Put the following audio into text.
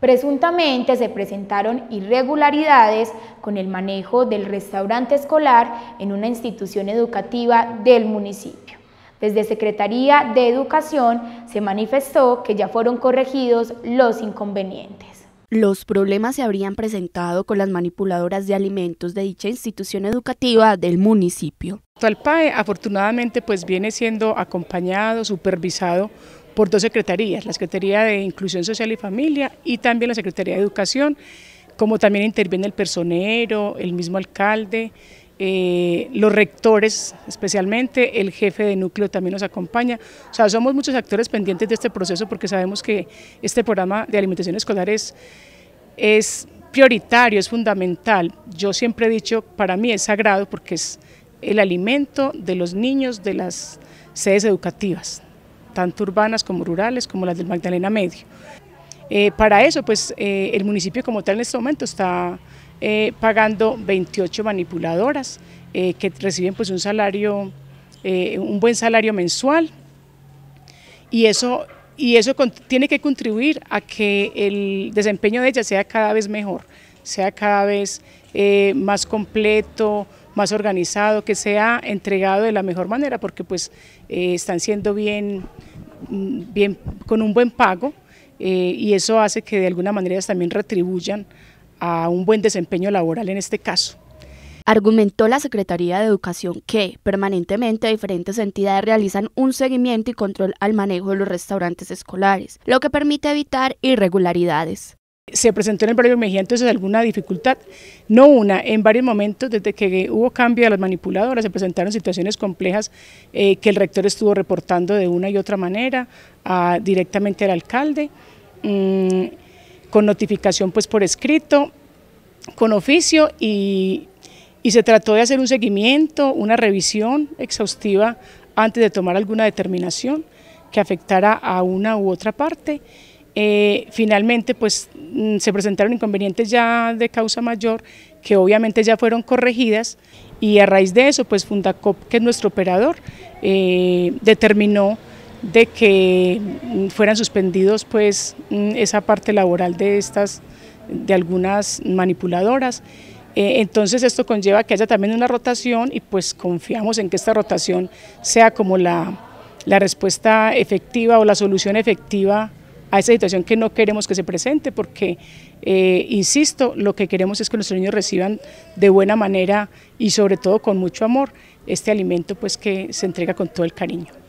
Presuntamente se presentaron irregularidades con el manejo del restaurante escolar en una institución educativa del municipio. Desde Secretaría de Educación se manifestó que ya fueron corregidos los inconvenientes. Los problemas se habrían presentado con las manipuladoras de alimentos de dicha institución educativa del municipio. Talpae afortunadamente pues viene siendo acompañado, supervisado por dos secretarías, la Secretaría de Inclusión Social y Familia y también la Secretaría de Educación, como también interviene el personero, el mismo alcalde, eh, los rectores especialmente, el jefe de núcleo también nos acompaña. O sea, somos muchos actores pendientes de este proceso porque sabemos que este programa de alimentación escolar es, es prioritario, es fundamental. Yo siempre he dicho, para mí es sagrado porque es el alimento de los niños de las sedes educativas, tanto urbanas como rurales, como las del Magdalena Medio. Eh, para eso, pues eh, el municipio como tal en este momento está eh, pagando 28 manipuladoras que reciben pues un salario, un buen salario mensual y eso, y eso tiene que contribuir a que el desempeño de ellas sea cada vez mejor, sea cada vez más completo, más organizado, que sea entregado de la mejor manera, porque pues eh, están siendo bien, mm, bien, con un buen pago eh, y eso hace que de alguna manera también retribuyan a un buen desempeño laboral en este caso. Argumentó la Secretaría de Educación que permanentemente diferentes entidades realizan un seguimiento y control al manejo de los restaurantes escolares, lo que permite evitar irregularidades. Se presentó en el barrio Mejía entonces alguna dificultad, no una, en varios momentos desde que hubo cambio de las manipuladoras se presentaron situaciones complejas eh, que el rector estuvo reportando de una y otra manera directamente al alcalde, mm, con notificación pues por escrito, con oficio y, y se trató de hacer un seguimiento, una revisión exhaustiva antes de tomar alguna determinación que afectara a una u otra parte. Eh, finalmente, pues mm, se presentaron inconvenientes ya de causa mayor, que obviamente ya fueron corregidas, y a raíz de eso, pues Fundacop, que es nuestro operador, eh, determinó de que mm, fueran suspendidos pues mm, esa parte laboral de estas, de algunas manipuladoras. Eh, entonces esto conlleva que haya también una rotación y pues confiamos en que esta rotación sea como la, la respuesta efectiva o la solución efectiva a esa situación que no queremos que se presente porque, eh, insisto, lo que queremos es que nuestros niños reciban de buena manera y sobre todo con mucho amor este alimento pues que se entrega con todo el cariño.